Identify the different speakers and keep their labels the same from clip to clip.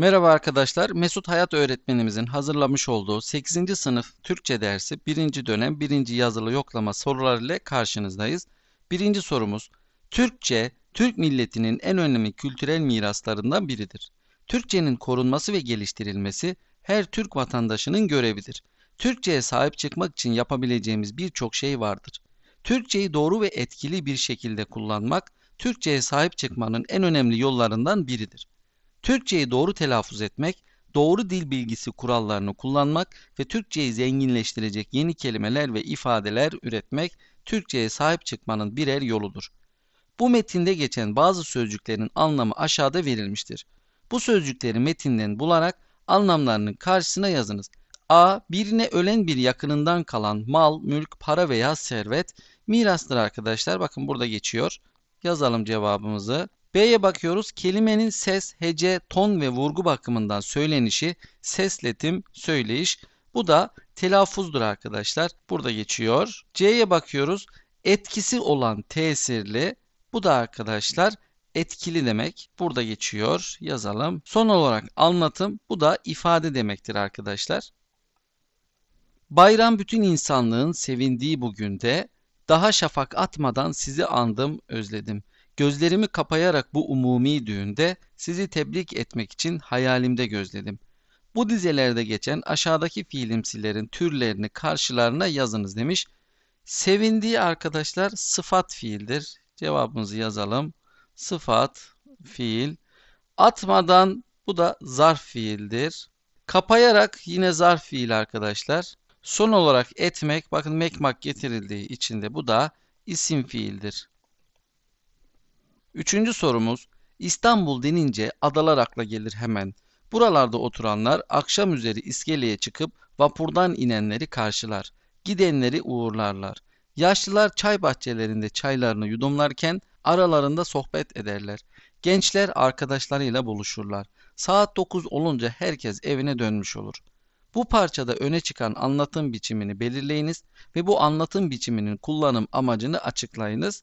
Speaker 1: Merhaba arkadaşlar. Mesut Hayat öğretmenimizin hazırlamış olduğu 8. sınıf Türkçe dersi 1. dönem 1. yazılı yoklama soruları ile karşınızdayız. 1. sorumuz Türkçe, Türk milletinin en önemli kültürel miraslarından biridir. Türkçenin korunması ve geliştirilmesi her Türk vatandaşının görevidir. Türkçeye sahip çıkmak için yapabileceğimiz birçok şey vardır. Türkçeyi doğru ve etkili bir şekilde kullanmak, Türkçeye sahip çıkmanın en önemli yollarından biridir. Türkçeyi doğru telaffuz etmek, doğru dil bilgisi kurallarını kullanmak ve Türkçeyi zenginleştirecek yeni kelimeler ve ifadeler üretmek Türkçeye sahip çıkmanın birer yoludur. Bu metinde geçen bazı sözcüklerin anlamı aşağıda verilmiştir. Bu sözcükleri metinden bularak anlamlarının karşısına yazınız. A. Birine ölen bir yakınından kalan mal, mülk, para veya servet mirastır arkadaşlar. Bakın burada geçiyor. Yazalım cevabımızı. B'ye bakıyoruz. Kelimenin ses, hece, ton ve vurgu bakımından söylenişi sesletim, söyleyiş. Bu da telaffuzdur arkadaşlar. Burada geçiyor. C'ye bakıyoruz. Etkisi olan tesirli. Bu da arkadaşlar etkili demek. Burada geçiyor. Yazalım. Son olarak anlatım. Bu da ifade demektir arkadaşlar. Bayram bütün insanlığın sevindiği bugünde daha şafak atmadan sizi andım, özledim. Gözlerimi kapayarak bu umumi düğünde sizi tebrik etmek için hayalimde gözledim. Bu dizelerde geçen aşağıdaki fiilimsilerin türlerini karşılarına yazınız demiş. Sevindiği arkadaşlar sıfat fiildir. Cevabımızı yazalım. Sıfat, fiil. Atmadan bu da zarf fiildir. Kapayarak yine zarf fiil arkadaşlar. Son olarak etmek bakın mekmak getirildiği içinde bu da isim fiildir. Üçüncü sorumuz İstanbul denince adalar akla gelir hemen. Buralarda oturanlar akşam üzeri iskeleye çıkıp vapurdan inenleri karşılar. Gidenleri uğurlarlar. Yaşlılar çay bahçelerinde çaylarını yudumlarken aralarında sohbet ederler. Gençler arkadaşlarıyla buluşurlar. Saat 9 olunca herkes evine dönmüş olur. Bu parçada öne çıkan anlatım biçimini belirleyiniz ve bu anlatım biçiminin kullanım amacını açıklayınız.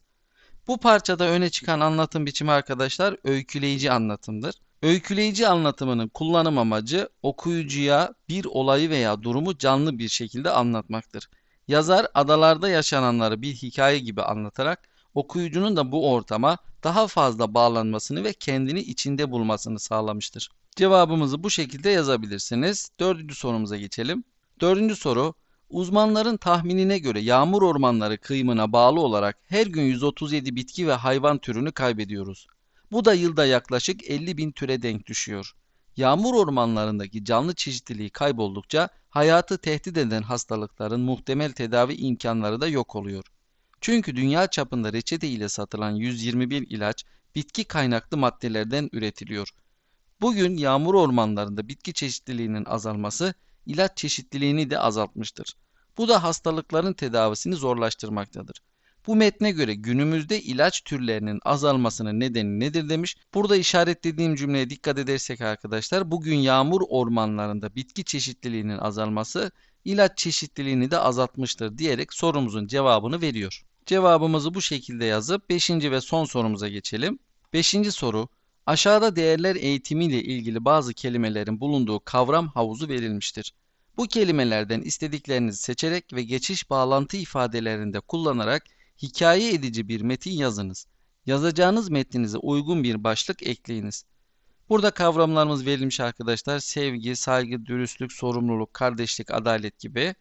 Speaker 1: Bu parçada öne çıkan anlatım biçimi arkadaşlar öyküleyici anlatımdır. Öyküleyici anlatımının kullanım amacı okuyucuya bir olayı veya durumu canlı bir şekilde anlatmaktır. Yazar adalarda yaşananları bir hikaye gibi anlatarak okuyucunun da bu ortama daha fazla bağlanmasını ve kendini içinde bulmasını sağlamıştır. Cevabımızı bu şekilde yazabilirsiniz. Dördüncü sorumuza geçelim. Dördüncü soru Uzmanların tahminine göre yağmur ormanları kıyımına bağlı olarak her gün 137 bitki ve hayvan türünü kaybediyoruz. Bu da yılda yaklaşık 50 bin türe denk düşüyor. Yağmur ormanlarındaki canlı çeşitliliği kayboldukça hayatı tehdit eden hastalıkların muhtemel tedavi imkanları da yok oluyor. Çünkü dünya çapında reçete ile satılan 121 ilaç bitki kaynaklı maddelerden üretiliyor. Bugün yağmur ormanlarında bitki çeşitliliğinin azalması ilaç çeşitliliğini de azaltmıştır. Bu da hastalıkların tedavisini zorlaştırmaktadır. Bu metne göre günümüzde ilaç türlerinin azalmasının nedeni nedir demiş. Burada işaretlediğim cümleye dikkat edersek arkadaşlar bugün yağmur ormanlarında bitki çeşitliliğinin azalması ilaç çeşitliliğini de azaltmıştır diyerek sorumuzun cevabını veriyor. Cevabımızı bu şekilde yazıp 5. ve son sorumuza geçelim. 5. soru Aşağıda değerler eğitimi ile ilgili bazı kelimelerin bulunduğu kavram havuzu verilmiştir. Bu kelimelerden istediklerinizi seçerek ve geçiş bağlantı ifadelerinde kullanarak hikaye edici bir metin yazınız. Yazacağınız metninize uygun bir başlık ekleyiniz. Burada kavramlarımız verilmiş arkadaşlar. Sevgi, saygı, dürüstlük, sorumluluk, kardeşlik, adalet gibi.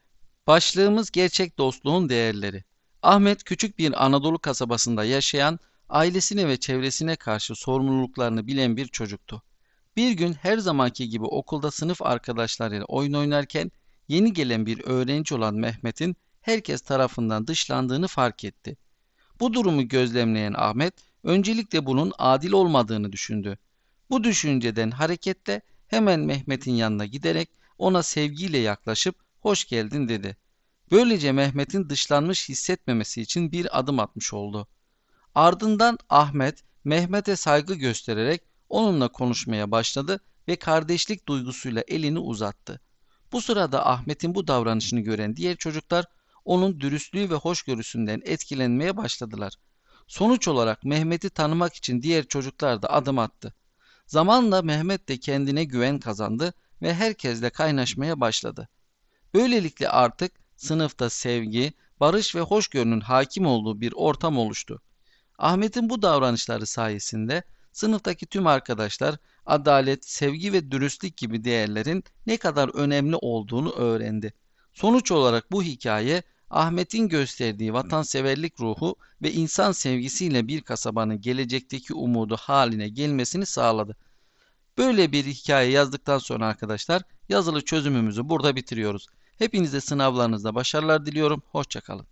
Speaker 1: Başlığımız gerçek dostluğun değerleri. Ahmet küçük bir Anadolu kasabasında yaşayan ailesine ve çevresine karşı sorumluluklarını bilen bir çocuktu. Bir gün her zamanki gibi okulda sınıf arkadaşlarıyla oyun oynarken yeni gelen bir öğrenci olan Mehmet'in herkes tarafından dışlandığını fark etti. Bu durumu gözlemleyen Ahmet öncelikle bunun adil olmadığını düşündü. Bu düşünceden hareketle hemen Mehmet'in yanına giderek ona sevgiyle yaklaşıp hoş geldin dedi. Böylece Mehmet'in dışlanmış hissetmemesi için bir adım atmış oldu. Ardından Ahmet Mehmet'e saygı göstererek onunla konuşmaya başladı ve kardeşlik duygusuyla elini uzattı. Bu sırada Ahmet'in bu davranışını gören diğer çocuklar onun dürüstlüğü ve hoşgörüsünden etkilenmeye başladılar. Sonuç olarak Mehmet'i tanımak için diğer çocuklar da adım attı. Zamanla Mehmet de kendine güven kazandı ve herkesle kaynaşmaya başladı. Böylelikle artık sınıfta sevgi, barış ve hoşgörünün hakim olduğu bir ortam oluştu. Ahmet'in bu davranışları sayesinde sınıftaki tüm arkadaşlar adalet, sevgi ve dürüstlük gibi değerlerin ne kadar önemli olduğunu öğrendi. Sonuç olarak bu hikaye Ahmet'in gösterdiği vatanseverlik ruhu ve insan sevgisiyle bir kasabanın gelecekteki umudu haline gelmesini sağladı. Böyle bir hikaye yazdıktan sonra arkadaşlar yazılı çözümümüzü burada bitiriyoruz. Hepinize sınavlarınızda başarılar diliyorum. Hoşçakalın.